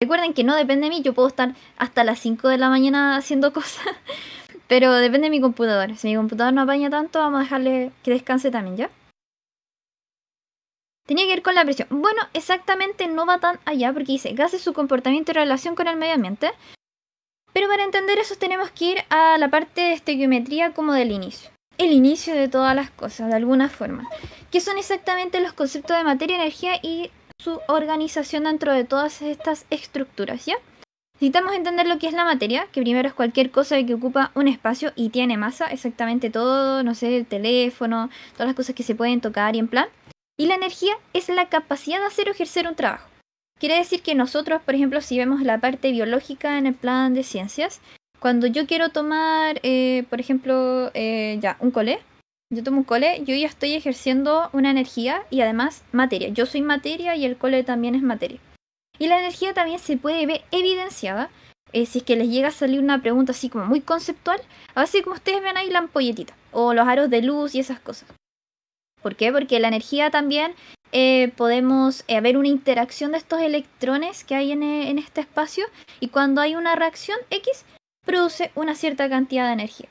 Recuerden que no depende de mí, yo puedo estar hasta las 5 de la mañana haciendo cosas, pero depende de mi computador. Si mi computador no apaña tanto, vamos a dejarle que descanse también, ¿ya? Tenía que ir con la presión. Bueno, exactamente no va tan allá porque dice gases, su comportamiento en relación con el medio ambiente. Pero para entender eso tenemos que ir a la parte de estequiometría como del inicio. El inicio de todas las cosas, de alguna forma. Que son exactamente los conceptos de materia, energía y su organización dentro de todas estas estructuras, ¿ya? Necesitamos entender lo que es la materia, que primero es cualquier cosa que ocupa un espacio y tiene masa, exactamente todo, no sé, el teléfono, todas las cosas que se pueden tocar y en plan. Y la energía es la capacidad de hacer o ejercer un trabajo. Quiere decir que nosotros, por ejemplo, si vemos la parte biológica en el plan de ciencias, cuando yo quiero tomar, eh, por ejemplo, eh, ya, un colé, yo tomo un cole, yo ya estoy ejerciendo una energía y además materia. Yo soy materia y el cole también es materia. Y la energía también se puede ver evidenciada. Eh, si es que les llega a salir una pregunta así como muy conceptual, así como ustedes ven ahí la ampolletita o los aros de luz y esas cosas. ¿Por qué? Porque la energía también eh, podemos eh, haber ver una interacción de estos electrones que hay en este espacio y cuando hay una reacción X produce una cierta cantidad de energía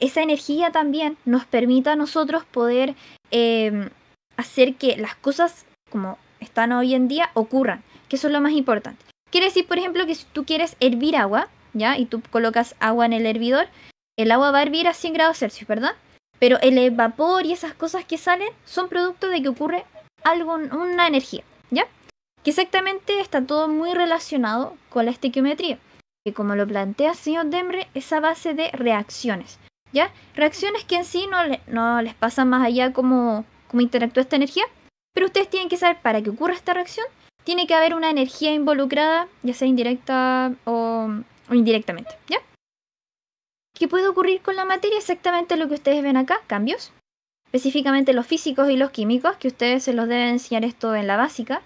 esa energía también nos permita a nosotros poder em, hacer que las cosas como están hoy en día ocurran, que eso es lo más importante. Quiere decir, por ejemplo, que si tú quieres hervir agua, ¿ya? Y tú colocas agua en el hervidor, el agua va a hervir a 100 grados Celsius, ¿verdad? Pero el vapor y esas cosas que salen son producto de que ocurre algo, una energía, ¿ya? Que exactamente está todo muy relacionado con la estequiometría, que como lo plantea el señor Dembre, es a base de reacciones. ¿ya? Reacciones que en sí no, les pasa más allá como, interactúa esta energía, pero ustedes tienen que saber para que ocurra esta reacción, tiene que haber una energía involucrada, ya sea indirecta o, indirectamente, ¿ya? ¿Qué puede ocurrir con la materia? Exactamente lo que ustedes ven acá, cambios. Específicamente los físicos y los químicos, que ustedes se los deben enseñar esto en la básica.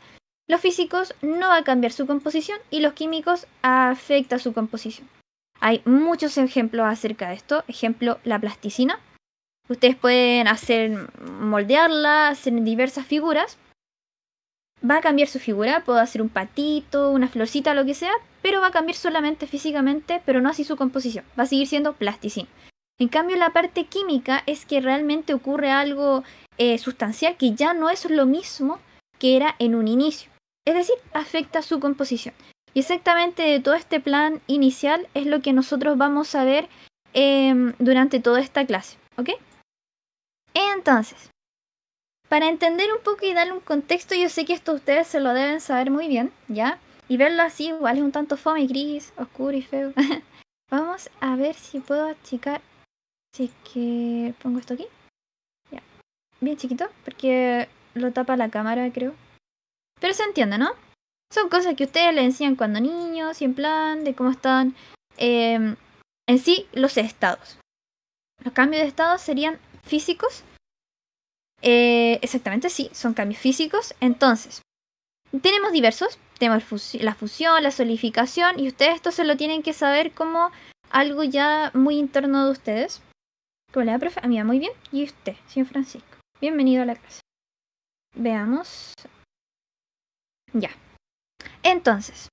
Los físicos no va a cambiar su composición y los químicos afecta su composición. Hay muchos ejemplos acerca de esto. Ejemplo, la plasticina. Ustedes pueden hacer moldearla, hacer diversas figuras. Va a cambiar su figura, puedo hacer un patito, una florcita, lo que sea, pero va a cambiar solamente físicamente, pero no así su composición. Va a seguir siendo plasticina. En cambio, la parte química es que realmente ocurre algo eh, sustancial que ya no es lo mismo que era en un inicio. Es decir, afecta su composición. Y exactamente de todo este plan inicial es lo que nosotros vamos a ver em, durante toda esta clase, ¿ok? Entonces, para entender un poco y darle un contexto, yo sé que esto ustedes se lo deben saber muy bien, ¿ya? Y verlo así igual es un tanto fome y gris, oscuro y feo. Vamos a ver si puedo achicar. Si es que pongo esto aquí. Ya. Bien chiquito, porque lo tapa la cámara, creo. Pero se entiende, ¿no? Son cosas que ustedes le decían cuando niños y en plan de cómo están em, en sí los estados. Los cambios de estado serían físicos. Eh, exactamente, sí, son cambios físicos. Entonces, tenemos diversos. Tenemos la fusión, la solidificación y ustedes esto se lo tienen que saber como algo ya muy interno de ustedes. ¿Cómo le va, profe? Ah, mira muy bien. ¿Y usted, señor Francisco? Bienvenido a la clase. Veamos. Ya. Entonces,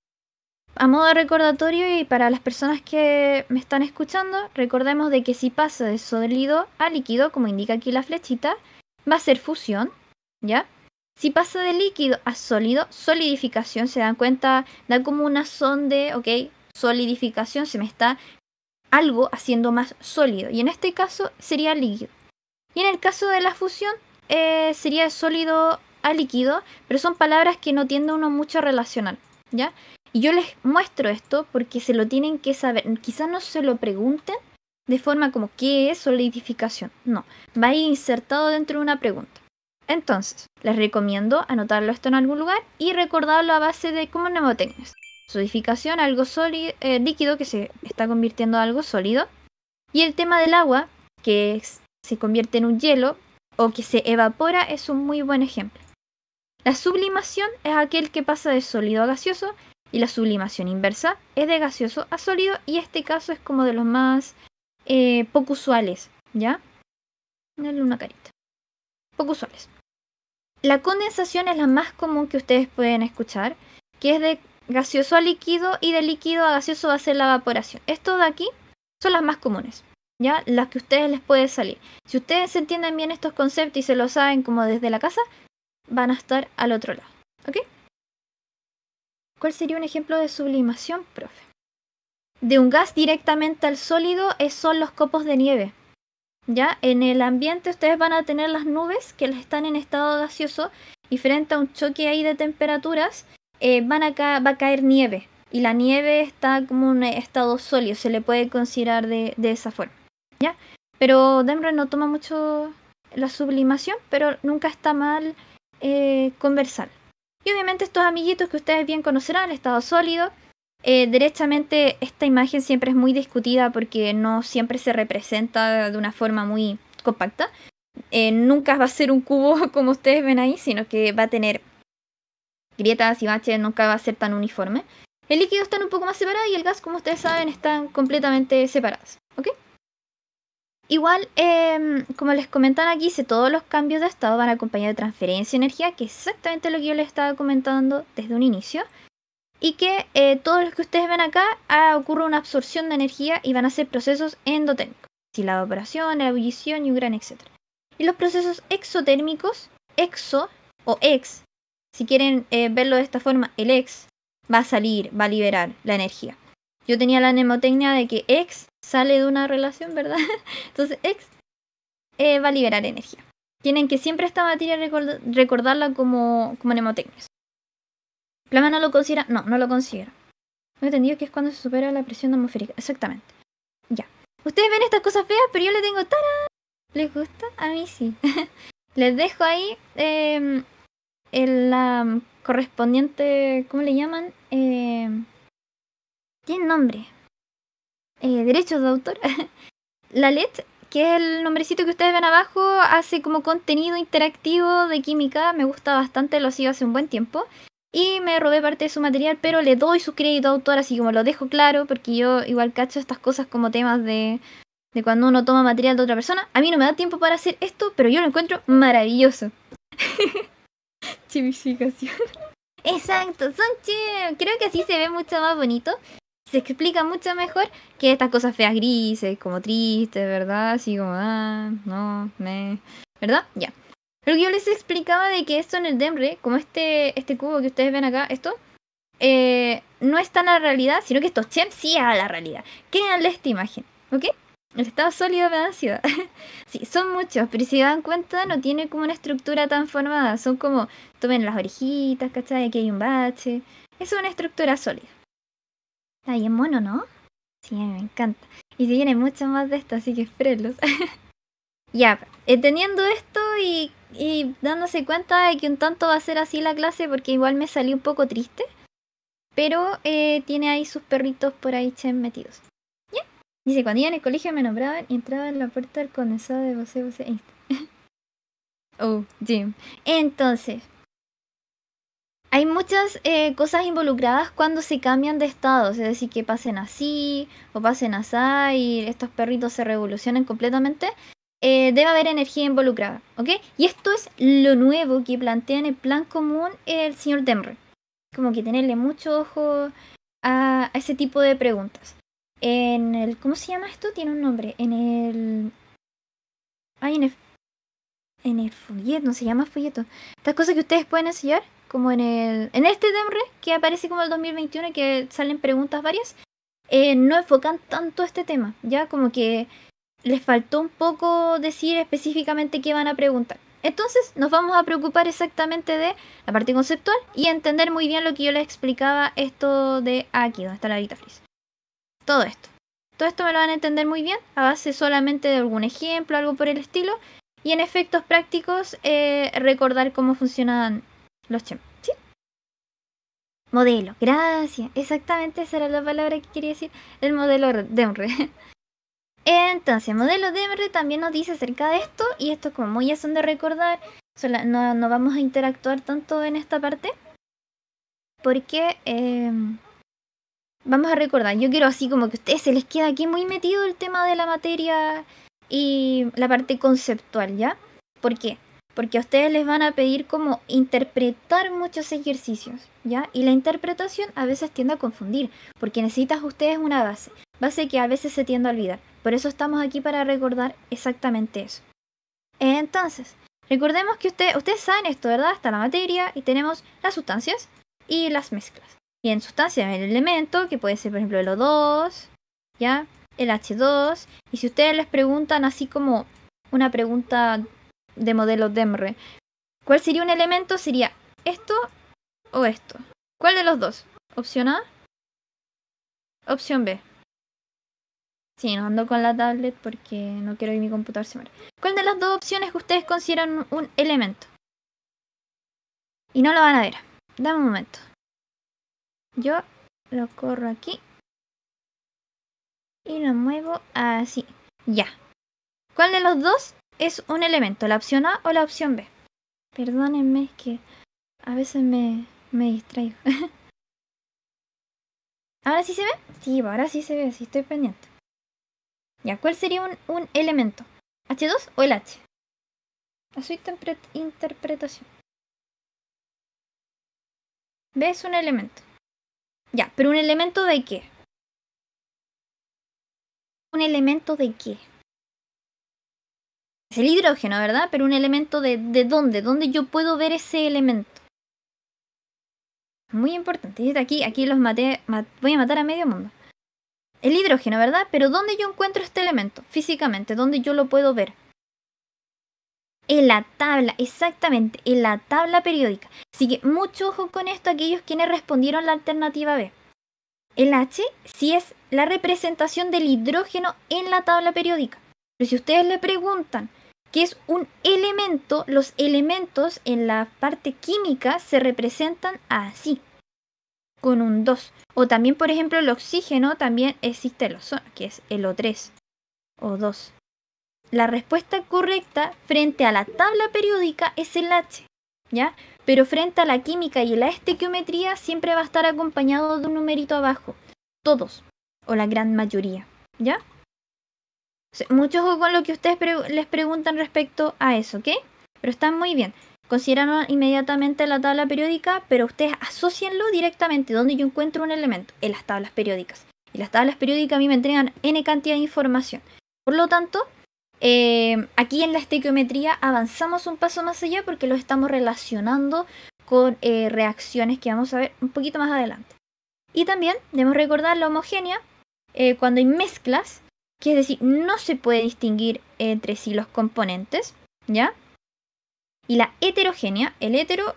a modo de recordatorio y para las personas que me están escuchando, recordemos de que si pasa de sólido a líquido, como indica aquí la flechita, va a ser fusión, ¿ya? Si pasa de líquido a sólido, solidificación, se dan cuenta, da como una sonde, ¿ok? Solidificación, se me está algo haciendo más sólido. Y en este caso sería líquido. Y en el caso de la fusión, eh, sería sólido a líquido, pero son palabras que no tiende uno mucho a relacionar, ¿ya? Y yo les muestro esto porque se lo tienen que saber. Quizás no se lo pregunten de forma como ¿qué es solidificación? No, va a ir insertado dentro de una pregunta. Entonces, les recomiendo anotarlo esto en algún lugar y recordarlo a base de como mnemotecnias. Solidificación, algo sólido, eh, líquido que se está convirtiendo en algo sólido. Y el tema del agua, que se convierte en un hielo o que se evapora, es un muy buen ejemplo. La sublimación es aquel que pasa de sólido a gaseoso y la sublimación inversa es de gaseoso a sólido y este caso es como de los más eh, poco usuales, ¿ya? Dale una carita. Poco usuales. La condensación es la más común que ustedes pueden escuchar, que es de gaseoso a líquido y de líquido a gaseoso va a ser la evaporación. Esto de aquí son las más comunes, ¿ya? Las que ustedes les puede salir. Si ustedes entienden bien estos conceptos y se lo saben como desde la casa, van a estar al otro lado. ¿Ok? ¿Cuál sería un ejemplo de sublimación, profe? De un gas directamente al sólido son los copos de nieve. ¿Ya? En el ambiente ustedes van a tener las nubes que están en estado gaseoso y frente a un choque ahí de temperaturas eh, va a caer nieve. Y la nieve está como un estado sólido, se le puede considerar de, esa forma. ¿Ya? Pero Demre no toma mucho la sublimación, pero nunca está mal eh, conversar. Y obviamente estos amiguitos que ustedes bien conocerán, el Estado Sólido, eh, derechamente esta imagen siempre es muy discutida porque no siempre se representa de una forma muy compacta. Eh, nunca va a ser un cubo como ustedes ven ahí, sino que va a tener grietas y baches, nunca va a ser tan uniforme. El líquido está un poco más separado y el gas, como ustedes saben, están completamente separados. ¿Ok? Igual, em, como les comentan aquí, si todos los cambios de estado van acompañados de transferencia de energía, que es exactamente lo que yo les estaba comentando desde un inicio. Y que eh, todos los que ustedes ven acá ah, ocurre una absorción de energía y van a ser procesos endotérmicos. Si la evaporación, la ebullición y un gran etc. Y los procesos exotérmicos, exo o ex, si quieren eh, verlo de esta forma, el ex va a salir, va a liberar la energía. Yo tenía la nemotecnia de que ex sale de una relación, ¿verdad? Entonces, ex eh, va a liberar energía. Tienen que siempre esta materia recordarla como, como Plama no lo considera. No, no lo considera. No he entendido que es cuando se supera la presión atmosférica. Exactamente. Ya. Ustedes ven estas cosas feas, pero yo le tengo. tara. ¿Les gusta? A mí sí. Les dejo ahí em, el, la correspondiente. ¿Cómo le llaman? Em, tiene nombre. Eh, derechos de autor, la LET, que es el nombrecito que ustedes ven abajo, hace como contenido interactivo de química, me gusta bastante, lo sigo hace un buen tiempo. Y me robé parte de su material, pero le doy su crédito a autor, así como lo dejo claro, porque yo igual cacho estas cosas como temas de, de cuando uno toma material de otra persona. A mí no me da tiempo para hacer esto, pero yo lo encuentro maravilloso. Chivificación Exacto, son Creo que así se ve mucho más bonito se explica mucho mejor que estas cosas feas grises, como tristes, ¿verdad? Así como, ah, no, me. ¿Verdad? Ya. Lo que yo les explicaba de que esto en el Demre, como este, este cubo que ustedes ven acá, esto, eh, no es tan la realidad, sino que estos chems sí es a la realidad. Créanle esta imagen, ¿ok? El estado sólido me da ciudad. sí, son muchos, pero si se dan cuenta, no tiene como una estructura tan formada. Son como, tomen las orejitas, ¿cachai? Aquí hay un bache. Es una estructura sólida. Ahí es mono, ¿no? Sí, me encanta. Y si viene mucho más de esto, así que espérenlos. ya, eh, teniendo esto y, dándose cuenta de que un tanto va a ser así la clase, porque igual me salió un poco triste. Pero eh, tiene ahí sus perritos por ahí metidos. ¿Ya? Dice, cuando iba en el colegio me nombraban y entraba en la puerta del condensado de José oh, Jim. Entonces, hay muchas eh, cosas involucradas cuando se cambian de estado, es decir, que pasen así o pasen así y estos perritos se revolucionan completamente. Eh, debe haber energía involucrada, ¿ok? Y esto es lo nuevo que plantea en el plan común el señor Demre. Como que tenerle mucho ojo a, ese tipo de preguntas. En el, ¿Cómo se llama esto? Tiene un nombre. En el... Ay, en el... En el folleto, no se llama folleto. Estas cosas que ustedes pueden enseñar como en el en este Demre que aparece como el 2021 que salen preguntas varias, eh, no enfocan tanto este tema, ya como que les faltó un poco decir específicamente qué van a preguntar. Entonces nos vamos a preocupar exactamente de la parte conceptual y entender muy bien lo que yo les explicaba esto de ah, aquí, donde está la varita Todo esto. Todo esto me lo van a entender muy bien a base solamente de algún ejemplo, algo por el estilo. Y en efectos prácticos, eh, recordar cómo funcionan los ¿sí? Modelo, gracias. Exactamente esa era la palabra que quería decir. El modelo de DEMRE. Entonces, el modelo de DEMRE también nos dice acerca de esto. Y esto es como muy son de recordar, no, vamos a interactuar tanto en esta parte. Porque em, vamos a recordar. Yo quiero así como que a ustedes se les queda aquí muy metido el tema de la materia y la parte conceptual, ¿ya? ¿Por qué? porque a ustedes les van a pedir como interpretar muchos ejercicios, ¿ya? Y la interpretación a veces tiende a confundir, porque necesitas ustedes una base, base que a veces se tiende a olvidar. Por eso estamos aquí para recordar exactamente eso. Entonces, recordemos que usted, ustedes saben esto, ¿verdad? Está la materia y tenemos las sustancias y las mezclas. Y en sustancia el elemento, que puede ser por ejemplo el O2, ¿ya? El H2. Y si ustedes les preguntan así como una pregunta de modelo DEMRE. ¿Cuál sería un elemento? Sería esto o esto. ¿Cuál de los dos? Opción A. Opción B. Sí, no ando con la tablet porque no quiero que mi computador se muera. ¿Cuál de las dos opciones que ustedes consideran un elemento? Y no lo van a ver. Dame un momento. Yo lo corro aquí. Y lo muevo así. Ya. ¿Cuál de los dos es un elemento, la opción A o la opción B. Perdónenme, es que a veces me, distraigo. ¿Ahora sí se ve? Sí, pues, ahora sí se ve, sí estoy pendiente. Ya, ¿cuál sería un, elemento? ¿H2 o el H? A su interpretación. B es un elemento. Ya, pero ¿un elemento de qué? ¿Un elemento de qué? el hidrógeno, ¿verdad? Pero un elemento de, de dónde, dónde yo puedo ver ese elemento. Muy importante. Aquí, aquí los maté, voy a matar a medio mundo. El hidrógeno, ¿verdad? Pero ¿dónde yo encuentro este elemento? Físicamente, ¿dónde yo lo puedo ver? En la tabla, exactamente, en la tabla periódica. Así que mucho ojo con esto aquellos quienes respondieron la alternativa B. El H si es la representación del hidrógeno en la tabla periódica. Pero si ustedes le preguntan, que es un elemento, los elementos en la parte química se representan así, con un 2. O también, por ejemplo, el oxígeno también existe el que es el O3 o 2. La respuesta correcta frente a la tabla periódica es el H, ¿ya? Pero frente a la química y la estequiometría siempre va a estar acompañado de un numerito abajo. Todos, o la gran mayoría, ¿ya? Mucho juego con lo que ustedes les preguntan respecto a eso, ¿ok? Pero están muy bien. Consideran inmediatamente la tabla periódica, pero ustedes asocienlo directamente donde yo encuentro un elemento, en las tablas periódicas. Y las tablas periódicas a mí me entregan n cantidad de información. Por lo tanto, eh, aquí en la estequiometría avanzamos un paso más allá porque lo estamos relacionando con eh, reacciones que vamos a ver un poquito más adelante. Y también debemos recordar la homogénea. Eh, cuando hay mezclas, que es decir, no se puede distinguir entre sí los componentes, ¿ya? Y la heterogénea, el hetero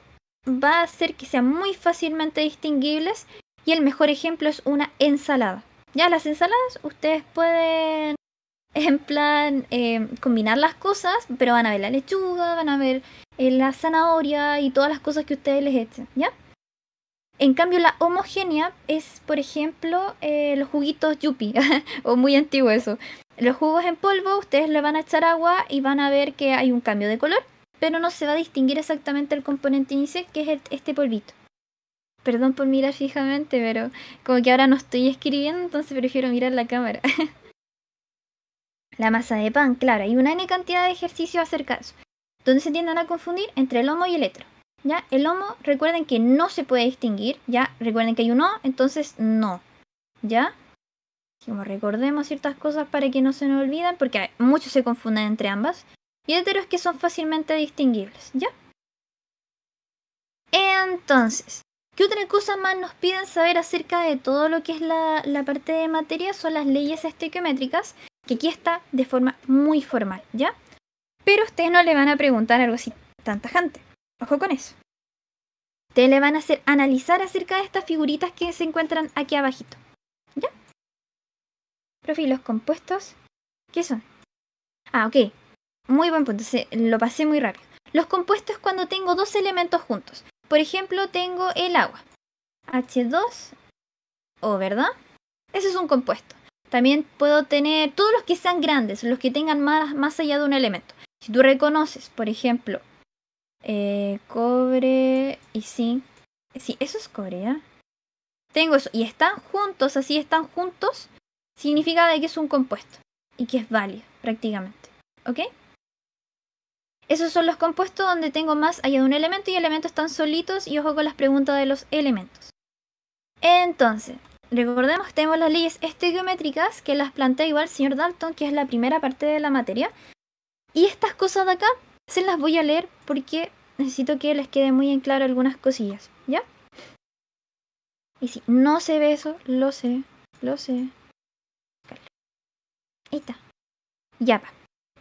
va a hacer que sean muy fácilmente distinguibles y el mejor ejemplo es una ensalada. Ya las ensaladas ustedes pueden, en plan, eh, combinar las cosas, pero van a ver la lechuga, van a ver eh, la zanahoria y todas las cosas que ustedes les echen, ¿ya? En cambio, la homogénea es, por ejemplo, eh, los juguitos yuppie, o muy antiguo eso. Los jugos en polvo, ustedes le van a echar agua y van a ver que hay un cambio de color, pero no se va a distinguir exactamente el componente inicial, que es este polvito. Perdón por mirar fijamente, pero como que ahora no estoy escribiendo, entonces prefiero mirar la cámara. la masa de pan, claro, hay una N cantidad de ejercicios acerca de eso, donde se tienden a confundir entre el homo y el hetero. ¿ya? El homo, recuerden que no se puede distinguir, ¿ya? Recuerden que hay un O, entonces no, ¿ya? Como recordemos ciertas cosas para que no se nos olviden, porque muchos se confunden entre ambas. Y heteros que son fácilmente distinguibles, ¿ya? Entonces, ¿qué otra cosa más nos piden saber acerca de todo lo que es la, parte de materia? Son las leyes estequiométricas, que aquí está de forma muy formal, ¿ya? Pero ustedes no le van a preguntar algo así tan tajante. Ojo con eso. Te le van a hacer analizar acerca de estas figuritas que se encuentran aquí abajito. ¿Ya? Profe, los compuestos? ¿Qué son? Ah, ok. Muy buen punto. lo pasé muy rápido. Los compuestos cuando tengo dos elementos juntos. Por ejemplo, tengo el agua. H2O, ¿verdad? Ese es un compuesto. También puedo tener todos los que sean grandes, los que tengan más allá de un elemento. Si tú reconoces, por ejemplo, eh, cobre y zinc. Sí, eso es cobre, Tengo eso. Y están juntos, así están juntos. Significa que es un compuesto. Y que es válido, prácticamente. ¿Ok? Esos son los compuestos donde tengo más allá de un elemento y elementos están solitos y ojo con las preguntas de los elementos. Entonces, recordemos, tenemos las leyes estequiométricas que las plantea igual el señor Dalton, que es la primera parte de la materia. Y estas cosas de acá se las voy a leer porque necesito que les quede muy en claro algunas cosillas, ¿ya? Y si no se ve eso, lo sé, lo sé. Ahí está. Ya va.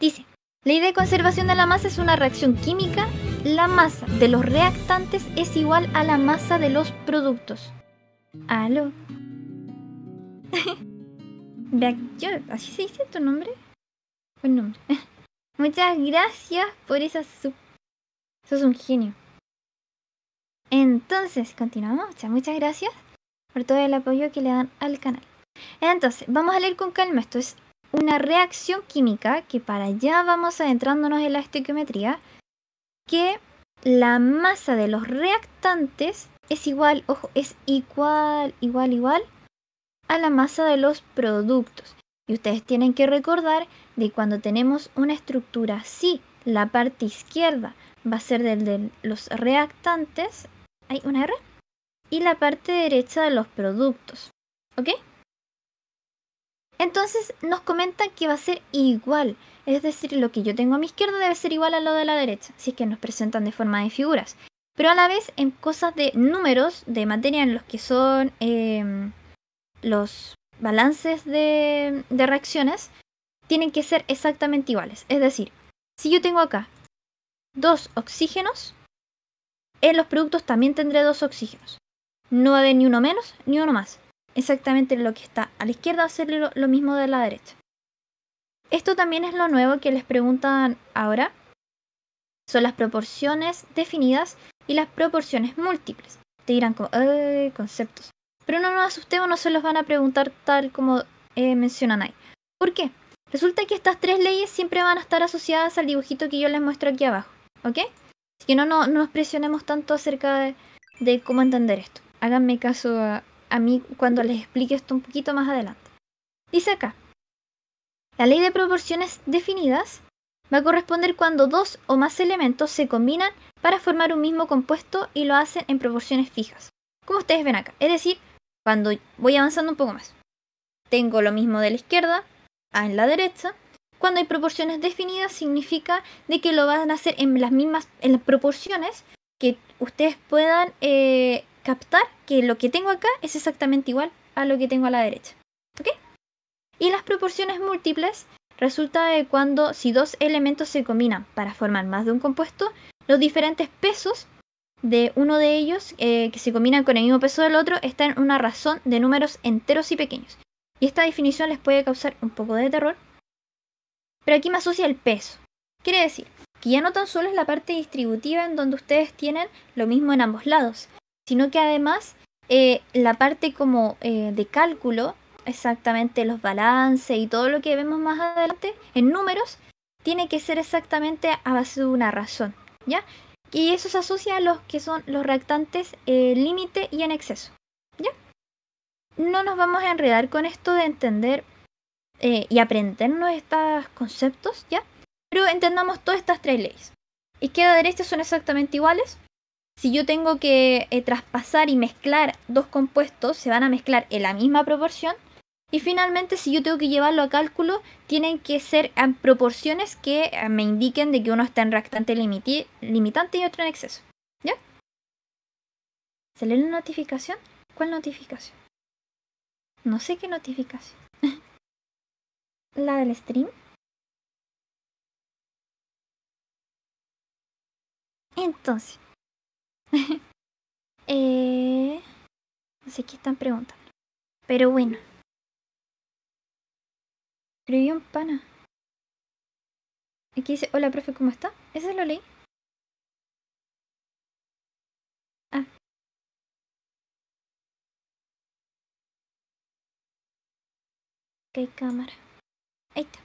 Dice, ley de conservación de la masa es una reacción química. La masa de los reactantes es igual a la masa de los productos. Aló. ¿así se dice tu nombre? Buen nombre. Muchas gracias por esa sub. es un genio. Entonces, continuamos. Muchas, muchas gracias por todo el apoyo que le dan al canal. Entonces, vamos a leer con calma. Esto es una reacción química que para allá vamos adentrándonos en la estequiometría. Que la masa de los reactantes es igual, ojo, es igual, igual, igual a la masa de los productos. Y ustedes tienen que recordar de cuando tenemos una estructura así, la parte izquierda va a ser del de los reactantes, hay una R, y la parte derecha de los productos, ¿ok? Entonces nos comentan que va a ser igual, es decir, lo que yo tengo a mi izquierda debe ser igual a lo de la derecha, si es que nos presentan de forma de figuras. Pero a la vez en cosas de números, de materia en los que son em, los balances de reacciones, tienen que ser exactamente iguales. Es decir, si yo tengo acá dos oxígenos, en los productos también tendré dos oxígenos. No va a haber ni uno menos ni uno más. Exactamente lo que está a la izquierda va a ser lo, mismo de la derecha. Esto también es lo nuevo que les preguntan ahora. Son las proporciones definidas y las proporciones múltiples. Te dirán conceptos. Pero no nos asustemos, no se los van a preguntar tal como eh, mencionan ahí. ¿Por qué? Resulta que estas tres leyes siempre van a estar asociadas al dibujito que yo les muestro aquí abajo, ¿ok? Así que no, no, nos presionemos tanto acerca de, cómo entender esto. Háganme caso a mí cuando les explique esto un poquito más adelante. Dice acá, la ley de proporciones definidas va a corresponder cuando dos o más elementos se combinan para formar un mismo compuesto y lo hacen en proporciones fijas, como ustedes ven acá. Es decir, cuando voy avanzando un poco más. Tengo lo mismo de la izquierda, en la derecha. Cuando hay proporciones definidas significa de que lo van a hacer en las mismas en las proporciones que ustedes puedan eh, captar que lo que tengo acá es exactamente igual a lo que tengo a la derecha. Y las proporciones múltiples resulta de cuando si dos elementos se combinan para formar más de un compuesto, los diferentes pesos de uno de ellos eh, que se combinan con el mismo peso del otro están en una razón de números enteros y pequeños. Y esta definición les puede causar un poco de terror. Pero aquí me asocia el peso. Quiere decir que ya no tan solo es la parte distributiva en donde ustedes tienen lo mismo en ambos lados, sino que además eh, la parte como eh, de cálculo, exactamente los balances y todo lo que vemos más adelante en números, tiene que ser exactamente a base de una razón, ¿ya? Y eso se asocia a los que son los reactantes eh, límite y en exceso no nos vamos a enredar con esto de entender eh, y aprendernos estos conceptos, ¿ya? Pero entendamos todas estas tres leyes. Izquierda y derecha son exactamente iguales. Si yo tengo que eh, traspasar y mezclar dos compuestos, se van a mezclar en la misma proporción. Y finalmente, si yo tengo que llevarlo a cálculo, tienen que ser en proporciones que eh, me indiquen de que uno está en reactante limitante y otro en exceso. ¿Ya? ¿Se la notificación? ¿Cuál notificación? No sé qué notificación. ¿La del stream? Entonces. eh, no sé qué están preguntando. Pero bueno. Escribió un pana. Aquí dice, hola profe, ¿cómo está? Eso lo leí. cámara. Ahí está.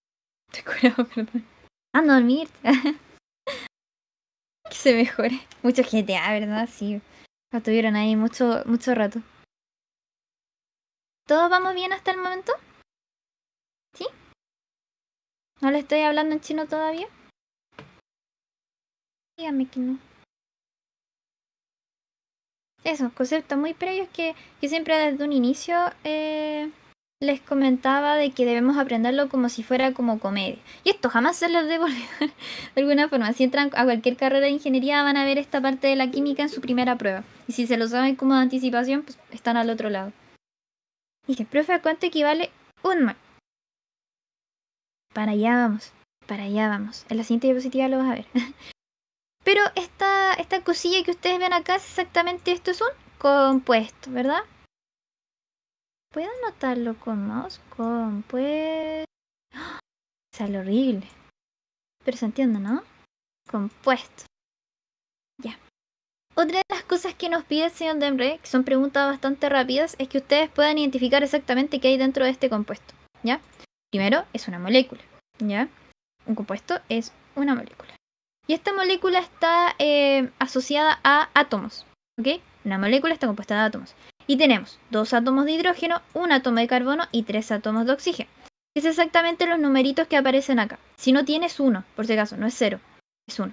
Estoy curado, perdón. Ah, no dormir. que se mejore. Mucho GTA, ¿verdad? Sí. Lo tuvieron ahí mucho, mucho rato. ¿Todos vamos bien hasta el momento? ¿Sí? ¿No le estoy hablando en chino todavía? Dígame que no. Eso, conceptos muy previos que yo siempre desde un inicio eh, les comentaba de que debemos aprenderlo como si fuera como comedia. Y esto jamás se les debo de alguna forma. Si entran a cualquier carrera de ingeniería van a ver esta parte de la química en su primera prueba. Y si se lo saben como de anticipación, pues están al otro lado. Dice, profe, cuánto equivale un mol? Para allá vamos, para allá vamos. En la siguiente diapositiva lo vas a ver. Pero esta, esta cosilla que ustedes ven acá es exactamente esto, es un compuesto, ¿verdad? ¿Puedo anotarlo con mouse? Compuesto... pues... horrible. Pero se entiende, ¿no? Compuesto. Ya. Otra de las cosas que nos pide el señor Demre, que son preguntas bastante rápidas, es que ustedes puedan identificar exactamente qué hay dentro de este compuesto. ¿Ya? Primero, es una molécula. ¿Ya? Un compuesto es una molécula. Y esta molécula está eh, asociada a átomos. ¿Ok? Una molécula está compuesta de átomos. Y tenemos dos átomos de hidrógeno, un átomo de carbono y tres átomos de oxígeno. Es exactamente los numeritos que aparecen acá. Si no tienes uno, por si acaso, no es cero, es uno.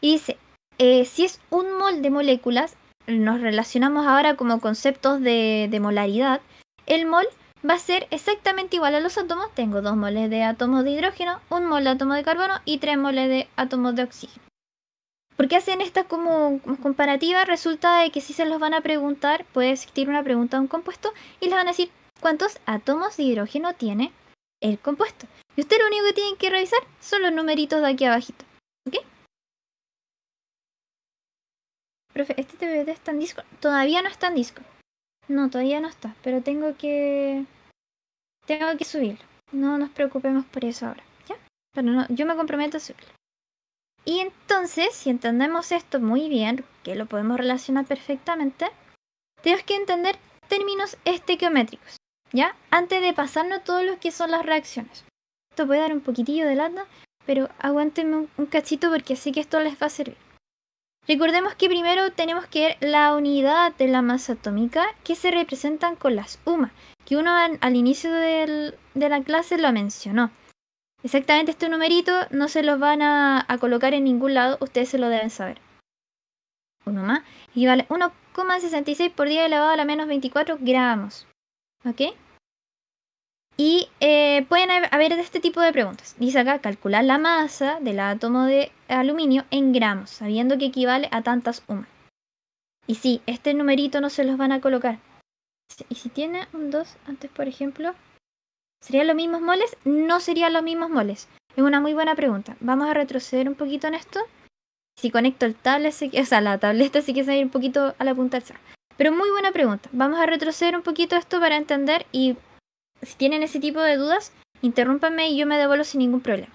Y dice, eh, si es un mol de moléculas, nos relacionamos ahora como conceptos de, de molaridad, el mol va a ser exactamente igual a los átomos. Tengo dos moles de átomos de hidrógeno, un mol de átomo de carbono y tres moles de átomos de oxígeno porque hacen estas como, comparativas, resulta de que si se los van a preguntar, puede existir una pregunta de un compuesto y les van a decir cuántos átomos de hidrógeno tiene el compuesto. Y ustedes lo único que tienen que revisar son los numeritos de aquí abajito. ¿Ok? Profe, ¿este TBT está en disco? Todavía no está en disco. No, todavía no está, pero tengo que... Tengo que subirlo. No nos preocupemos por eso ahora, ¿ya? Pero no, yo me comprometo a subirlo. Y entonces, si entendemos esto muy bien, que lo podemos relacionar perfectamente, tenemos que entender términos estequiométricos, ¿ya? Antes de pasarnos todos los que son las reacciones. Esto puede dar un poquitillo de lata, pero aguántenme un, cachito porque sé que esto les va a servir. Recordemos que primero tenemos que ver la unidad de la masa atómica que se representan con las UMA, que uno al, inicio de la clase lo mencionó. Exactamente este numerito no se los van a, colocar en ningún lado, ustedes se lo deben saber. Uno más, y vale 1,66 por 10 elevado a la menos 24 gramos. ¿Ok? Y eh, pueden haber este tipo de preguntas. Dice acá, calcular la masa del átomo de aluminio en gramos, sabiendo que equivale a tantas humas. Y sí, este numerito no se los van a colocar. Y si tiene un 2 antes, por ejemplo, ¿Serían los mismos moles? No serían los mismos moles. Es una muy buena pregunta. Vamos a retroceder un poquito en esto. Si conecto el tablet, o sea, la tableta sí que se un poquito a la punta del cerro. Pero muy buena pregunta. Vamos a retroceder un poquito esto para entender y si tienen ese tipo de dudas, interrúmpanme y yo me devuelvo sin ningún problema.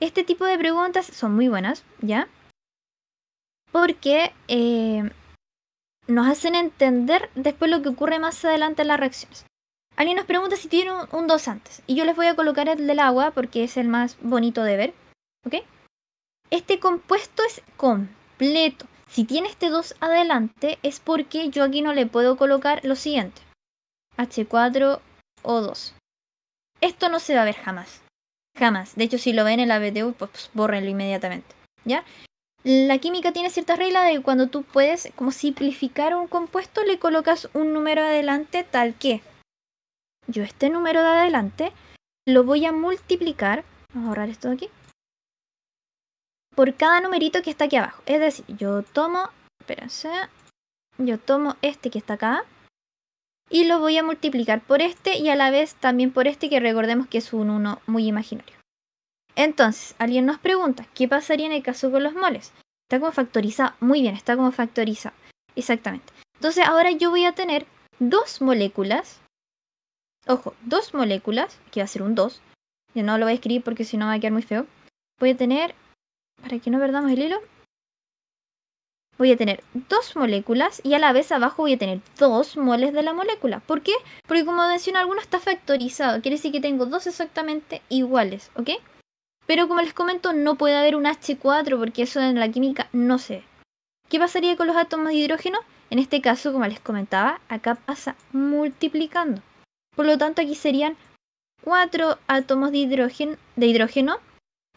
Este tipo de preguntas son muy buenas, ¿ya? Porque eh, nos hacen entender después lo que ocurre más adelante en las reacciones. Alguien nos pregunta si tiene un, 2 antes. Y yo les voy a colocar el del agua porque es el más bonito de ver. ¿Ok? Este compuesto es completo. Si tiene este 2 adelante es porque yo aquí no le puedo colocar lo siguiente. H4O2. Esto no se va a ver jamás. Jamás. De hecho, si lo ven en la BTU, pues, pues bórrenlo inmediatamente. ¿Ya? La química tiene cierta regla de cuando tú puedes como simplificar un compuesto, le colocas un número adelante tal que yo este número de adelante lo voy a multiplicar, vamos a ahorrar esto de aquí, por cada numerito que está aquí abajo. Es decir, yo tomo, espérense, yo tomo este que está acá y lo voy a multiplicar por este y a la vez también por este que recordemos que es un 1 muy imaginario. Entonces, alguien nos pregunta, ¿qué pasaría en el caso con los moles? Está como factorizado, muy bien, está como factorizado, exactamente. Entonces ahora yo voy a tener dos moléculas ojo, dos moléculas, que va a ser un 2, yo no lo voy a escribir porque si no va a quedar muy feo, voy a tener, para que no perdamos el hilo, voy a tener dos moléculas y a la vez abajo voy a tener dos moles de la molécula. ¿Por qué? Porque como mencioné, alguno está factorizado, quiere decir que tengo dos exactamente iguales, ¿ok? Pero como les comento, no puede haber un H4 porque eso en la química no se ¿Qué pasaría con los átomos de hidrógeno? En este caso, como les comentaba, acá pasa multiplicando. Por lo tanto, aquí serían 4 átomos de hidrógeno,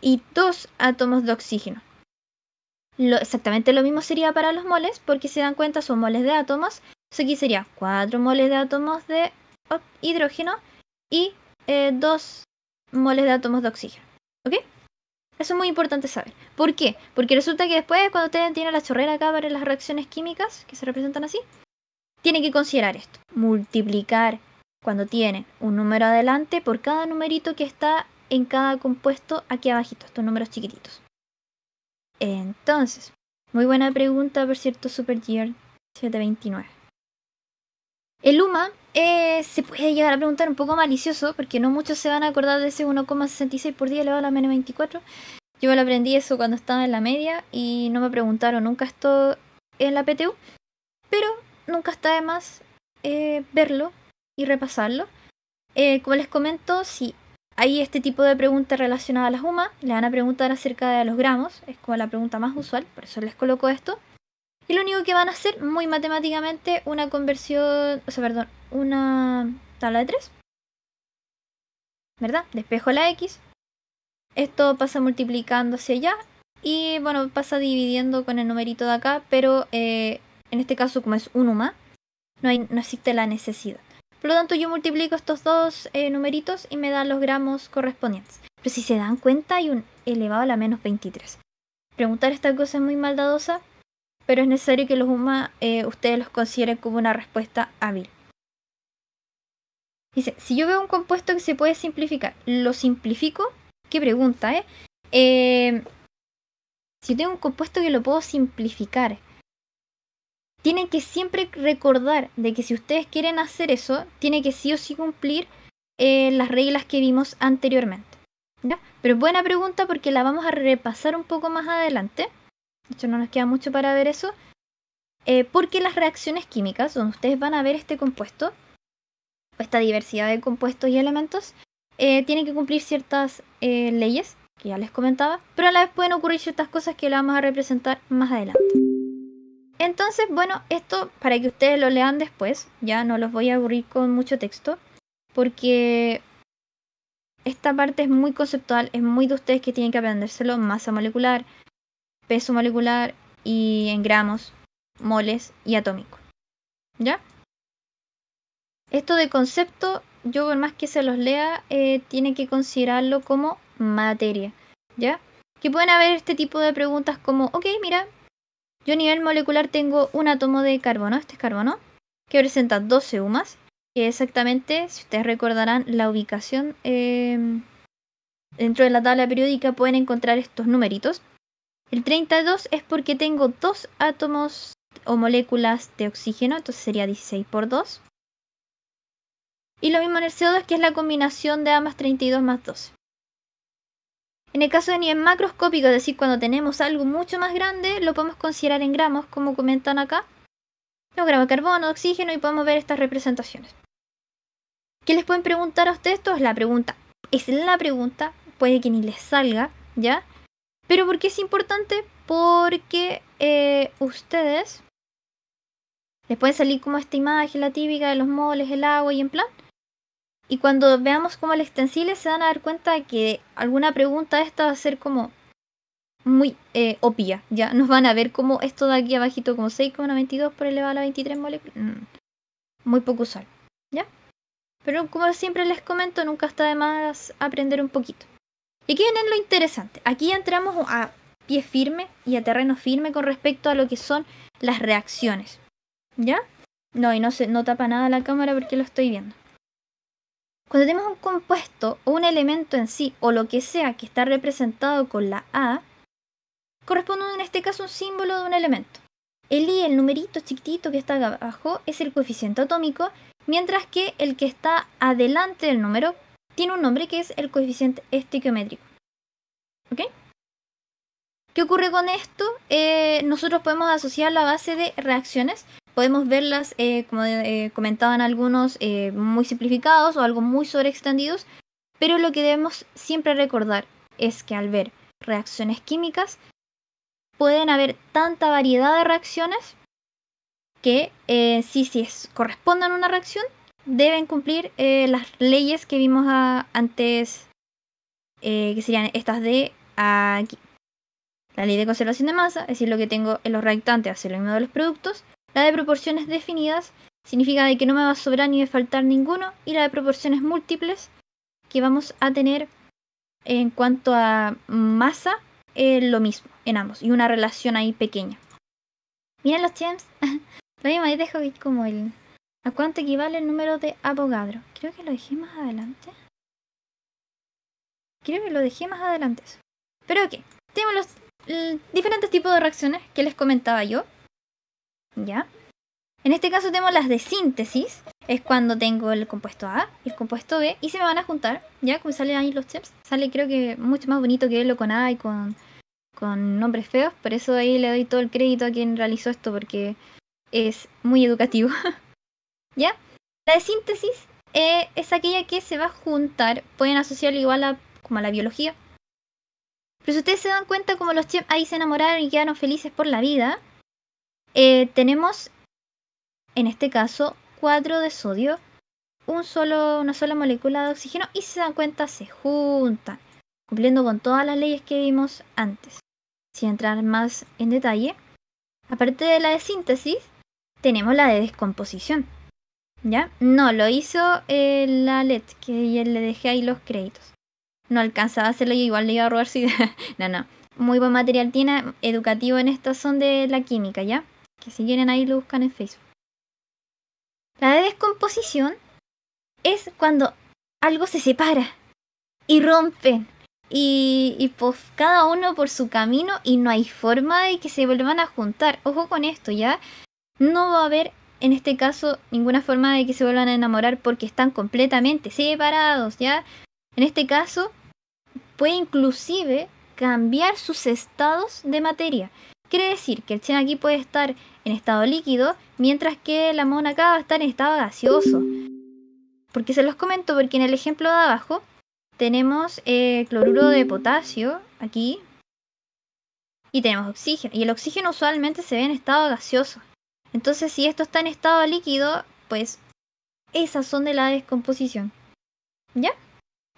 y 2 átomos de oxígeno. Lo, exactamente lo mismo sería para los moles, porque se dan cuenta son moles de átomos. Entonces aquí sería 4 moles de átomos de hidrógeno y eh, dos 2 moles de átomos de oxígeno. ¿Ok? Eso es muy importante saber. ¿Por qué? Porque resulta que después, cuando ustedes tienen la chorrera acá para las reacciones químicas, que se representan así, tienen que considerar esto. Multiplicar cuando tiene un número adelante por cada numerito que está en cada compuesto aquí abajito, estos números chiquititos. Entonces, muy buena pregunta, por cierto, Super 729. El UMA eh, se puede llegar a preguntar un poco malicioso, porque no muchos se van a acordar de ese 1,66 por 10 elevado a la menos 24. Yo me lo aprendí eso cuando estaba en la media y no me preguntaron nunca esto en la PTU, pero nunca está de más eh, verlo y repasarlo. Eh, como les comento, si hay este tipo de preguntas relacionadas a las UMA, le van a preguntar acerca de los gramos, es como la pregunta más usual, por eso les coloco esto. Y lo único que van a hacer, muy matemáticamente, una conversión, o sea, perdón, una tabla de 3. ¿Verdad? Despejo la X. Esto pasa multiplicando hacia allá. Y bueno, pasa dividiendo con el numerito de acá, pero eh, en este caso como es un UMA, no, hay, no existe la necesidad. Por lo tanto, yo multiplico estos dos eh, numeritos y me dan los gramos correspondientes. Pero si se dan cuenta, hay un elevado a la menos 23. Preguntar esta cosa es muy maldadosa, pero es necesario que los humanos eh, ustedes los consideren como una respuesta hábil. Dice, si yo veo un compuesto que se puede simplificar, ¿lo simplifico? Qué pregunta, ¿eh? eh si tengo un compuesto que lo puedo simplificar, tienen que siempre recordar de que si ustedes quieren hacer eso, tienen que sí o sí cumplir eh, las reglas que vimos anteriormente. Pero buena pregunta porque la vamos a repasar un poco más adelante. De hecho, no nos queda mucho para ver eso. Eh, porque las reacciones químicas, donde ustedes van a ver este compuesto, esta diversidad de compuestos y elementos, eh, tienen que cumplir ciertas leyes, que ya les comentaba, pero a la vez pueden ocurrir ciertas cosas que las vamos a representar más adelante. Entonces, bueno, esto para que ustedes lo lean después, ya no los voy a aburrir con mucho texto, porque esta parte es muy conceptual, es muy de ustedes que tienen que aprendérselo, masa molecular, peso molecular y en gramos, moles y atómico. ¿Ya? Esto de concepto, yo por más que se los lea, eh, tiene que considerarlo como materia, ¿ya? Que pueden haber este tipo de preguntas como, ok, mira, yo a nivel molecular tengo un átomo de carbono, este es carbono, que presenta 12 umas, que exactamente, si ustedes recordarán la ubicación em, dentro de la tabla periódica, pueden encontrar estos numeritos. El 32 es porque tengo dos átomos o moléculas de oxígeno, entonces sería 16 por 2. Y lo mismo en el CO2, que es la combinación de ambas 32 más 12. En el caso de nivel macroscópico, es decir, cuando tenemos algo mucho más grande, lo podemos considerar en gramos, como comentan acá. Los gramos de carbono, oxígeno y podemos ver estas representaciones. ¿Qué les pueden preguntar a ustedes? Esto es la pregunta. Es la pregunta, puede que ni les salga, ¿ya? Pero ¿por qué es importante? Porque eh, ustedes les puede salir como esta imagen, la típica de los moles, el agua y en plan. Y cuando veamos como el extensible se van a dar cuenta que alguna pregunta esta va a ser como muy eh, Ya nos van a ver como esto de aquí abajito como 6,92 por elevado a la 23 moléculas. Mm, muy poco usual. ¿Ya? Pero como siempre les comento, nunca está de más aprender un poquito. Y aquí viene lo interesante. Aquí entramos a pie firme y a terreno firme con respecto a lo que son las reacciones. ¿Ya? No, y no, se, no tapa nada la cámara porque lo estoy viendo. Cuando tenemos un compuesto o un elemento en sí o lo que sea que está representado con la A, corresponde en este caso un símbolo de un elemento. El I, el numerito chiquitito que está abajo, es el coeficiente atómico, mientras que el que está adelante del número tiene un nombre que es el coeficiente estequiométrico. ¿Qué ocurre con esto? Eh, nosotros podemos asociar la base de reacciones podemos verlas, eh, como eh, comentaban algunos, eh, muy simplificados o algo muy sobreextendidos, pero lo que debemos siempre recordar es que al ver reacciones químicas, pueden haber tanta variedad de reacciones que si, si es, corresponden a una reacción, deben cumplir las leyes que vimos ah, antes, que serían estas de aquí. La ley de conservación de masa, es decir, lo que tengo en los reactantes hace el mismo de los productos, la de proporciones definidas significa de que no me va a sobrar ni me faltar ninguno. Y la de proporciones múltiples, que vamos a tener en cuanto a masa, lo mismo en ambos. Y una relación ahí pequeña. Miren los gems. lo mismo ahí dejo como el... ¿A cuánto equivale el número de Avogadro? Creo que lo dejé más adelante. Creo que lo dejé más adelante. Pero ok, tenemos los diferentes tipos de reacciones que les comentaba yo. ¿ya? En este caso tenemos las de síntesis, es cuando tengo el compuesto A y el compuesto B y se me van a juntar, ¿ya? Como salen ahí los chips, sale creo que mucho más bonito que verlo con A y con, nombres feos, por eso ahí le doy todo el crédito a quien realizó esto porque es muy educativo, ¿ya? La de síntesis eh, es aquella que se va a juntar, pueden asociarlo igual a, como a la biología. Pero si ustedes se dan cuenta como los chips ahí se enamoraron y quedaron felices por la vida, eh, tenemos, en este caso, 4 de sodio, un solo, una sola molécula de oxígeno y se dan cuenta se juntan, cumpliendo con todas las leyes que vimos antes. Sin entrar más en detalle, aparte de la de síntesis, tenemos la de descomposición. ¿Ya? No, lo hizo eh, la LED, que le dejé ahí los créditos. No alcanzaba a hacerlo igual le iba a robar si no, no. Muy buen material tiene educativo en esta son de la química, ¿ya? que si quieren ahí lo buscan en Facebook. La descomposición es cuando algo se separa y rompen y, y, pues, cada uno por su camino y no hay forma de que se vuelvan a juntar. Ojo con esto, ¿ya? No va a haber en este caso ninguna forma de que se vuelvan a enamorar porque están completamente separados, ¿ya? En este caso puede inclusive cambiar sus estados de materia. Quiere decir que el chen aquí puede estar en estado líquido, mientras que la mona acá va a estar en estado gaseoso. Porque se los comento, porque en el ejemplo de abajo tenemos eh, cloruro de potasio aquí y tenemos oxígeno. Y el oxígeno usualmente se ve en estado gaseoso. Entonces, si esto está en estado líquido, pues esas son de la descomposición. ¿Ya?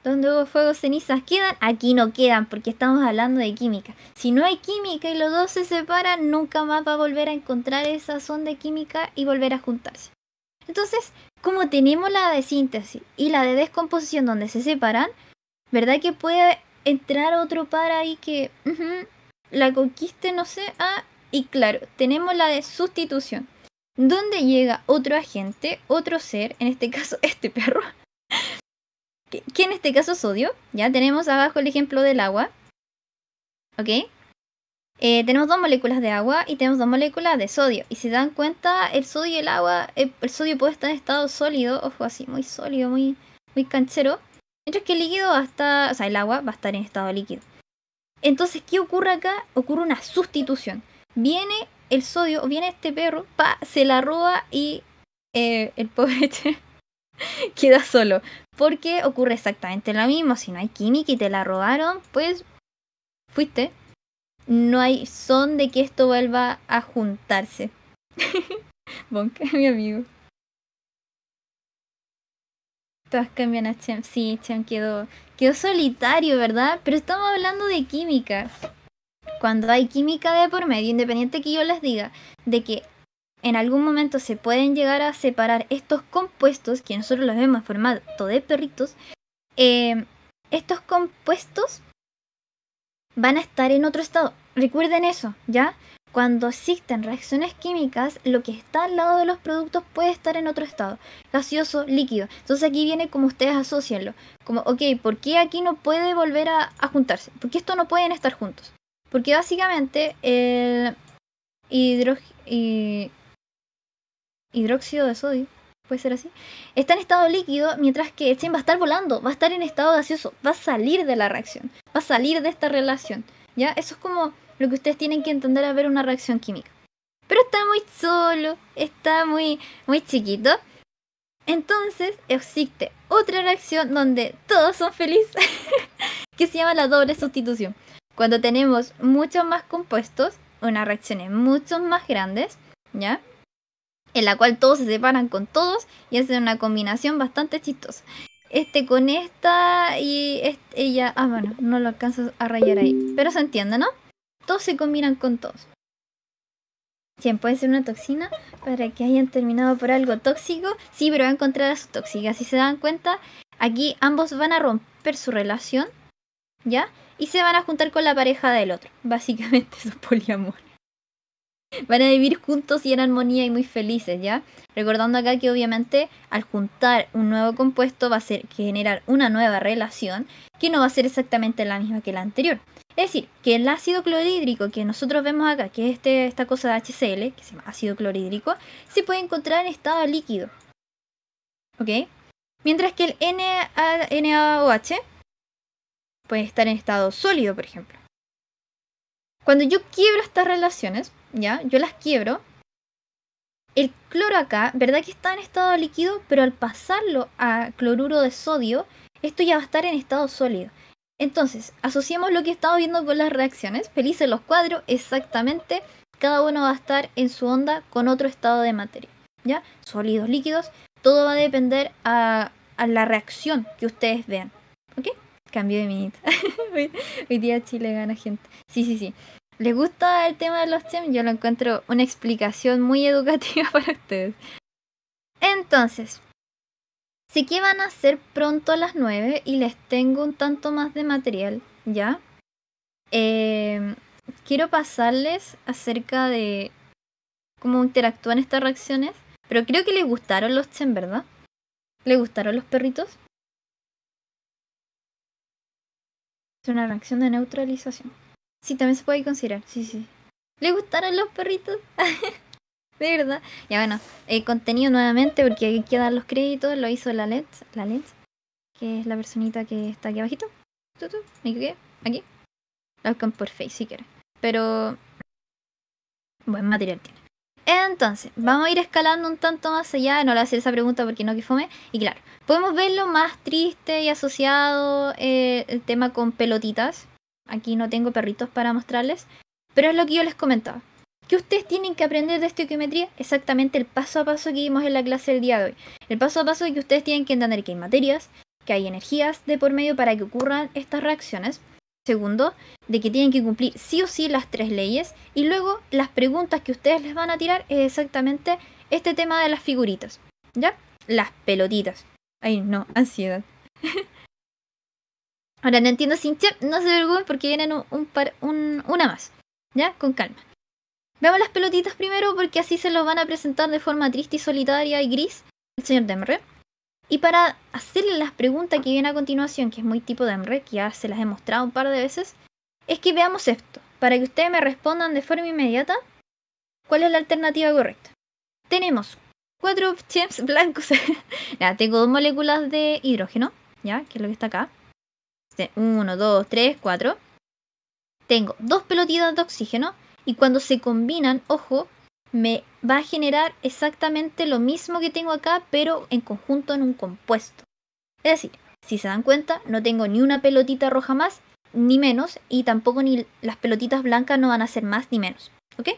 Donde hubo fuego, cenizas quedan, aquí no quedan, porque estamos hablando de química. Si no hay química y los dos se separan, nunca más va a volver a encontrar esa de química y volver a juntarse. Entonces, como tenemos la de síntesis y la de descomposición donde se separan, ¿verdad que puede entrar otro par ahí que la conquiste, no sé, ah, y claro, tenemos la de sustitución, donde llega otro agente, otro ser, en este caso este perro, que, en este caso es sodio. Ya tenemos abajo el ejemplo del agua. ¿Ok? Eh, tenemos dos moléculas de agua y tenemos dos moléculas de sodio. Y si dan cuenta, el sodio y el agua, eh, el, sodio puede estar en estado sólido, ojo así, muy sólido, muy, muy canchero. Mientras que el líquido va o sea, el agua va a estar en estado líquido. Entonces, ¿qué ocurre acá? Ocurre una sustitución. Viene el sodio, viene este perro, pa, se la roba y eh, el pobre queda solo. Porque ocurre exactamente lo mismo. Si no hay química y te la robaron, pues fuiste. No hay son de que esto vuelva a juntarse. Bonk, mi amigo. Estás cambian a Chem. Sí, Chem quedó, quedó solitario, ¿verdad? Pero estamos hablando de química. Cuando hay química de por medio, independiente que yo les diga de que en algún momento se pueden llegar a separar estos compuestos, que nosotros los vemos en formato de perritos, eh, estos compuestos van a estar en otro estado. Recuerden eso, ¿ya? Cuando existen reacciones químicas, lo que está al lado de los productos puede estar en otro estado, gaseoso, líquido. Entonces aquí viene como ustedes asocianlo, como, ok, ¿por qué aquí no puede volver a, juntarse? ¿Por qué esto no pueden estar juntos? Porque básicamente el hidrógeno hidróxido de sodio, puede ser así, está en estado líquido mientras que zinc va a estar volando, va a estar en estado gaseoso, va a salir de la reacción, va a salir de esta relación. ¿Ya? Eso es como lo que ustedes tienen que entender a ver una reacción química. Pero está muy solo, está muy, muy chiquito. Entonces existe otra reacción donde todos son felices, que se llama la doble sustitución. Cuando tenemos muchos más compuestos, unas reacciones mucho más grandes, ¿ya? en la cual todos se separan con todos y hacen una combinación bastante chistosa. Este con esta y ella... Ah, bueno, no lo alcanzo a rayar ahí. Pero se entiende, ¿no? Todos se combinan con todos. ¿Quién puede ser una toxina para que hayan terminado por algo tóxico. Sí, pero va a encontrar a su tóxica. Si se dan cuenta, aquí ambos van a romper su relación, ¿ya? Y se van a juntar con la pareja del otro. Básicamente su un poliamor. Van a vivir juntos y en armonía y muy felices, ¿ya? Recordando acá que obviamente al juntar un nuevo compuesto va a ser generar una nueva relación que no va a ser exactamente la misma que la anterior. Es decir, que el ácido clorhídrico que nosotros vemos acá, que es este, esta cosa de HCl, que se llama ácido clorhídrico, se puede encontrar en estado líquido. ¿Ok? Mientras que el NaOH puede estar en estado sólido, por ejemplo. Cuando yo quiebro estas relaciones, ¿ya? Yo las quiebro. El cloro acá, ¿verdad que está en estado líquido? Pero al pasarlo a cloruro de sodio, esto ya va a estar en estado sólido. Entonces, asociamos lo que estado viendo con las reacciones. Felices los cuadros, exactamente. Cada uno va a estar en su onda con otro estado de materia. ¿Ya? Sólidos, líquidos. Todo va a depender a, a la reacción que ustedes vean. ¿Ok? Cambio de minita. hoy, día Chile gana gente. Sí, sí, sí les gusta el tema de los Chen? yo lo encuentro una explicación muy educativa para ustedes. Entonces, sí que van a ser pronto a las 9 y les tengo un tanto más de material, ¿ya? Em, quiero pasarles acerca de cómo interactúan estas reacciones, pero creo que les gustaron los Chen, ¿verdad? ¿Le gustaron los perritos? Es una reacción de neutralización. Sí, también se puede considerar, sí, sí. ¿Le gustaron los perritos? de verdad. Ya bueno, el eh, contenido nuevamente, porque hay que dar los créditos, lo hizo la led la Lens, que es la personita que está aquí abajito. ¿Me equivoqué? Aquí. La buscan por Face si quieren. Pero. Buen material tiene. Entonces, vamos a ir escalando un tanto más allá. No le voy a hacer esa pregunta porque no que fome. Y claro, podemos ver lo más triste y asociado eh, el tema con pelotitas. Aquí no tengo perritos para mostrarles, pero es lo que yo les comentaba. Que ustedes tienen que aprender de estequiometría exactamente el paso a paso que vimos en la clase del día de hoy. El paso a paso que ustedes tienen que entender que hay materias, que hay energías de por medio para que ocurran estas reacciones. Segundo, de que tienen que cumplir sí o sí las tres leyes. Y luego las preguntas que ustedes les van a tirar es exactamente este tema de las figuritas. ¿Ya? Las pelotitas. Ay, no, ansiedad. Ahora, no entiendo sin no se vergüen porque vienen un, par, un, una más. ¿Ya? Con calma. Veamos las pelotitas primero porque así se los van a presentar de forma triste y solitaria y gris el señor Demre. Y para hacerle las preguntas que vienen a continuación, que es muy tipo Demre, que ya se las he mostrado un par de veces, es que veamos esto, para que ustedes me respondan de forma inmediata cuál es la alternativa correcta. Tenemos cuatro chips blancos. ya, tengo dos moléculas de hidrógeno, ya, que es lo que está acá. 1, 2, 3, 4. Tengo dos pelotitas de oxígeno y cuando se combinan, ojo, me va a generar exactamente lo mismo que tengo acá, pero en conjunto en un compuesto. Es decir, si se dan cuenta, no tengo ni una pelotita roja más, ni menos, y tampoco ni las pelotitas blancas no van a ser más ni menos. ¿Ok?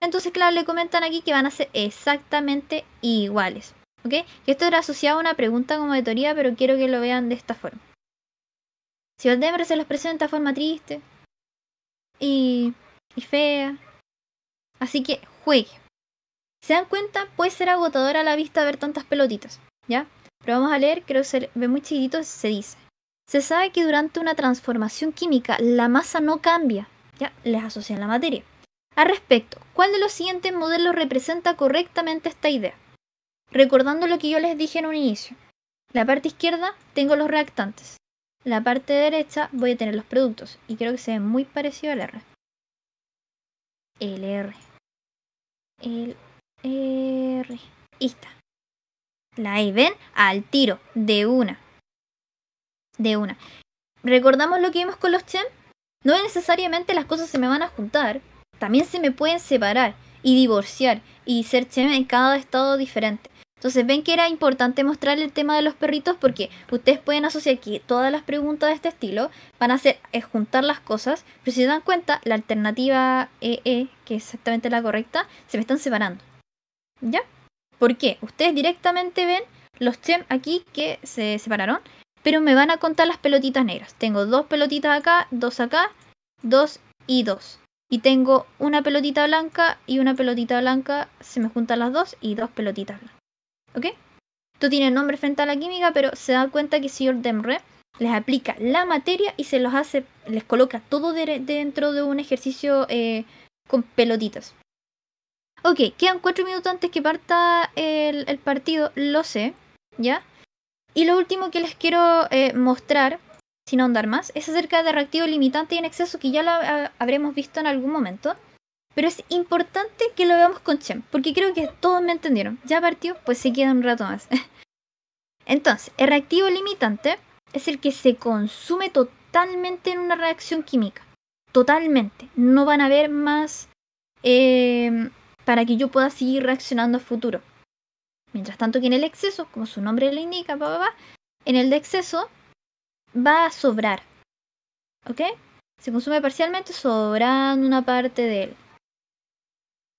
Entonces, claro, le comentan aquí que van a ser exactamente iguales. ¿Ok? esto era asociado a una pregunta como de teoría, pero quiero que lo vean de esta forma. Si Valdemar se los presenta de forma triste y, fea. Así que juegue. se dan cuenta, puede ser agotadora a la vista ver tantas pelotitas, ¿ya? Pero vamos a leer, creo que se ve muy chiquitito, se dice. Se sabe que durante una transformación química la masa no cambia, ya les asocian la materia. Al respecto, ¿cuál de los siguientes modelos representa correctamente esta idea? Recordando lo que yo les dije en un inicio. La parte izquierda tengo los reactantes, la parte derecha voy a tener los productos y creo que se ve muy parecido al R. El R. El R. Y está. La ven, al tiro, de una. De una. ¿Recordamos lo que vimos con los chem? No necesariamente las cosas se me van a juntar, también se me pueden separar y divorciar y ser chem en cada estado diferente. Entonces ven que era importante mostrar el tema de los perritos porque ustedes pueden asociar que todas las preguntas de este estilo, van a hacer es eh, juntar las cosas, pero si se dan cuenta, la alternativa EE, eh, eh, que es exactamente la correcta, se me están separando. ¿Ya? ¿Por qué? Ustedes directamente ven los chem aquí que se separaron, pero me van a contar las pelotitas negras. Tengo dos pelotitas acá, dos acá, dos y dos. Y tengo una pelotita blanca y una pelotita blanca, se me juntan las dos y dos pelotitas blancas. ¿Ok? tú tiene nombre frente a la química, pero se da cuenta que señor Demre les aplica la materia y se los hace, les coloca todo dentro de un ejercicio eh, con pelotitas. Ok, quedan cuatro minutos antes que parta el, partido, lo sé, ¿ya? Y lo último que les quiero eh, mostrar, sin ahondar más, es acerca de reactivo limitante y en exceso que ya lo habremos visto en algún momento. Pero es importante que lo veamos con Chem, porque creo que todos me entendieron. Ya partió, pues se queda un rato más. Entonces, el reactivo limitante es el que se consume totalmente en una reacción química. Totalmente. No van a haber más eh, para que yo pueda seguir reaccionando a futuro. Mientras tanto que en el exceso, como su nombre lo indica, en el de exceso va a sobrar. ¿Ok? Se consume parcialmente sobrando una parte de él.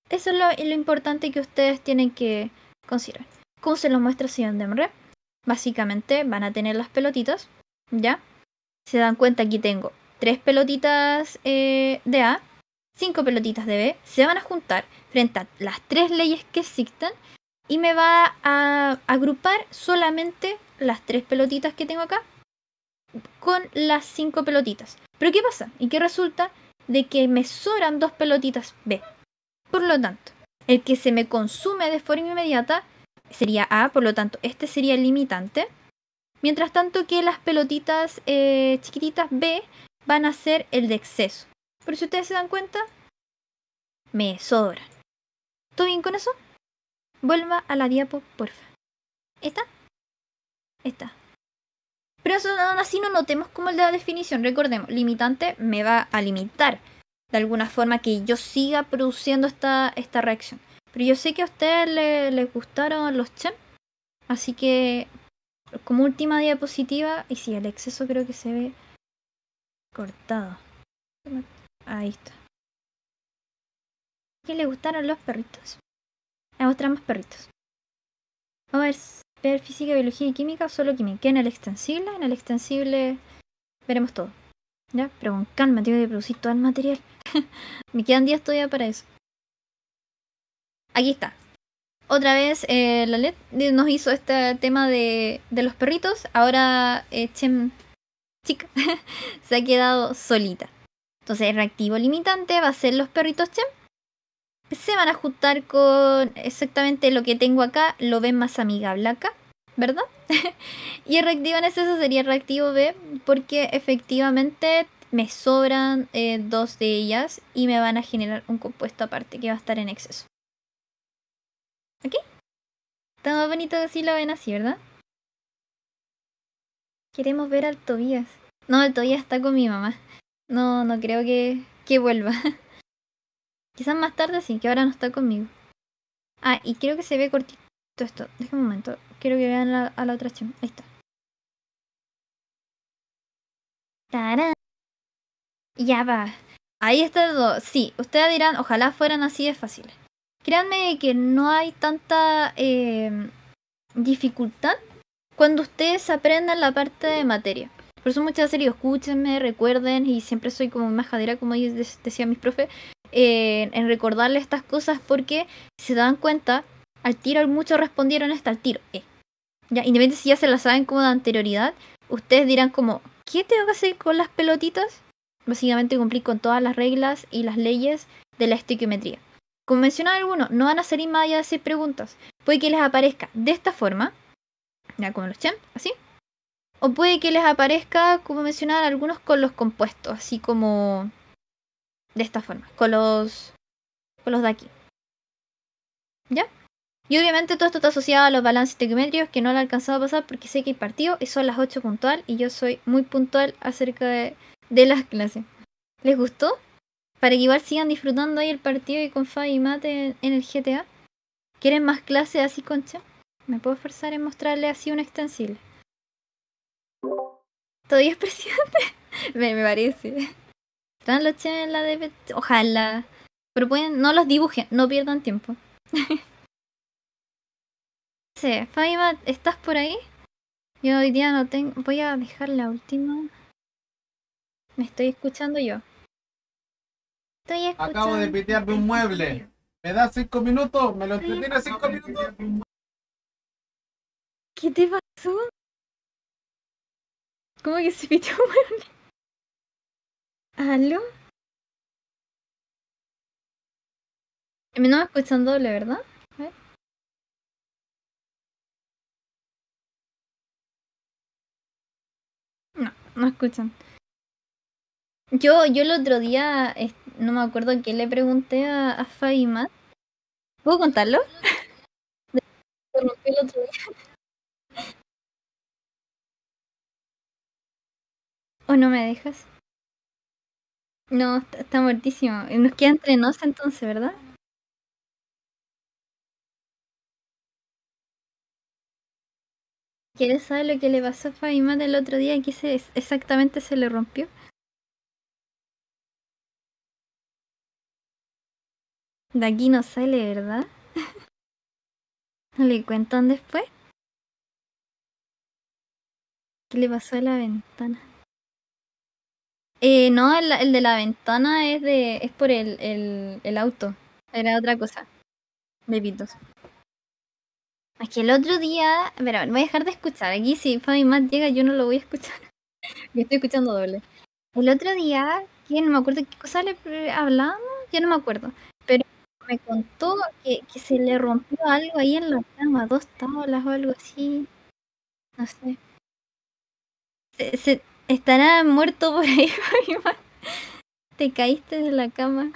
Eso es lo, importante que ustedes tienen que considerar. ¿Cómo se lo muestra Sion Demre? Básicamente van a tener las pelotitas, ¿ya? Se dan cuenta, que tengo tres pelotitas eh, de A, cinco pelotitas de B, se van a juntar frente a las tres leyes que existen y me va a agrupar solamente las tres pelotitas que tengo acá con las cinco pelotitas. Pero ¿qué pasa? ¿Y qué resulta? De que me sobran dos pelotitas B. Por lo tanto, el que se me consume de forma inmediata sería A, por lo tanto, este sería el limitante. Mientras tanto que las pelotitas eh, chiquititas B van a ser el de exceso. Pero si ustedes se dan cuenta, me sobran. ¿Todo bien con eso? Vuelva a la diapo, porfa. ¿Esta? Esta. Pero eso aún así no notemos como el de la definición. Recordemos, limitante me va a limitar de alguna forma que yo siga produciendo esta, esta reacción. Pero yo sé que a ustedes les gustaron los chen, así que como última diapositiva, y si sí, el exceso creo que se ve cortado. Ahí está. ¿Qué le gustaron los perritos? A mostrar más perritos. Vamos a ver, ver física, biología y química, solo química. En el extensible, en el extensible veremos todo. Ya, pero con calma, tengo que producir todo el material. Me quedan días todavía para eso. Aquí está. Otra vez eh, la LED nos hizo este tema de, los perritos. Ahora eh, Chem Chica se ha quedado solita. Entonces el reactivo limitante va a ser los perritos Chem. Se van a ajustar con exactamente lo que tengo acá. Lo ven más amigable acá. ¿verdad? y el reactivo en exceso este, sería el reactivo B, porque efectivamente me sobran eh, dos de ellas y me van a generar un compuesto aparte que va a estar en exceso. ¿Ok? Está más bonito que si lo ven así, ¿verdad? Queremos ver al Tobías. No, el Tobías está con mi mamá. No, no creo que, vuelva. Quizás más tarde sí, que ahora no está conmigo. Ah, y creo que se ve cortito esto. Déjame un momento. Quiero que vean a la otra acción. Ahí está. Ya va. Ahí está todo. Sí, ustedes dirán, ojalá fueran así de fácil Créanme que no hay tanta em, dificultad cuando ustedes aprendan la parte de materia. Por eso muchas serio escúchenme, recuerden, y siempre soy como majadera, como decía mis profes, en recordarle estas cosas porque se dan cuenta, al tiro, muchos respondieron hasta al tiro. Y eh. Ya, independientemente si ya se la saben como de anterioridad, ustedes dirán como, ¿qué tengo que hacer con las pelotitas? Básicamente cumplir con todas las reglas y las leyes de la estequiometría. Como mencionaba algunos, no van a salir más allá de hacer preguntas. Puede que les aparezca de esta forma, ya como los champ, así. O puede que les aparezca, como mencionaba, algunos, con los compuestos, así como de esta forma, con los, con los de aquí. ¿Ya? Y obviamente todo esto está asociado a los balances tecumétricos, que no lo he alcanzado a pasar porque sé que hay partido y son las 8 puntual y yo soy muy puntual acerca de, las clases. ¿Les gustó? Para que igual sigan disfrutando ahí el partido y con Fabi y Mate en, el GTA. ¿Quieren más clases así, concha? Me puedo esforzar en mostrarle así un extensible. Todavía es presidente. me, parece. Están los en la de... Ojalá. Pero pueden, no los dibujen, no pierdan tiempo. Sí, Faima, ¿estás por ahí? Yo hoy día no tengo... Voy a dejar la última. Me estoy escuchando yo. Acabo de pitearme un mueble. ¿Me das cinco minutos? ¿Me lo entiendes cinco minutos? ¿Qué te pasó? ¿Cómo que se piteó un mueble? ¿Aló? No me escuchan doble, ¿verdad? no escuchan. Yo, yo el otro día, no me acuerdo qué le pregunté a, a ¿Puedo contarlo? ¿O no me dejas? No, está, está muertísimo. Nos queda entre nos entonces, ¿verdad? ¿Quieres saber lo que le pasó a Fabimata el otro día? Que se, exactamente se le rompió. De aquí no sale, ¿verdad? ¿Le cuentan después? ¿Qué le pasó a la ventana? Eh, no, el, de la ventana es de es por el, el auto. Era otra cosa. Bebitos. Es que el otro día, pero voy a dejar de escuchar. Aquí si Fabi Matt llega, yo no lo voy a escuchar. Me estoy escuchando doble. El otro día, ¿quién? No me acuerdo qué cosa le hablamos, yo no me acuerdo. Pero me contó que, que se le rompió algo ahí en la cama, dos tablas o algo así. No sé. Se, estará muerto por ahí, Fabi Matt. Te caíste de la cama.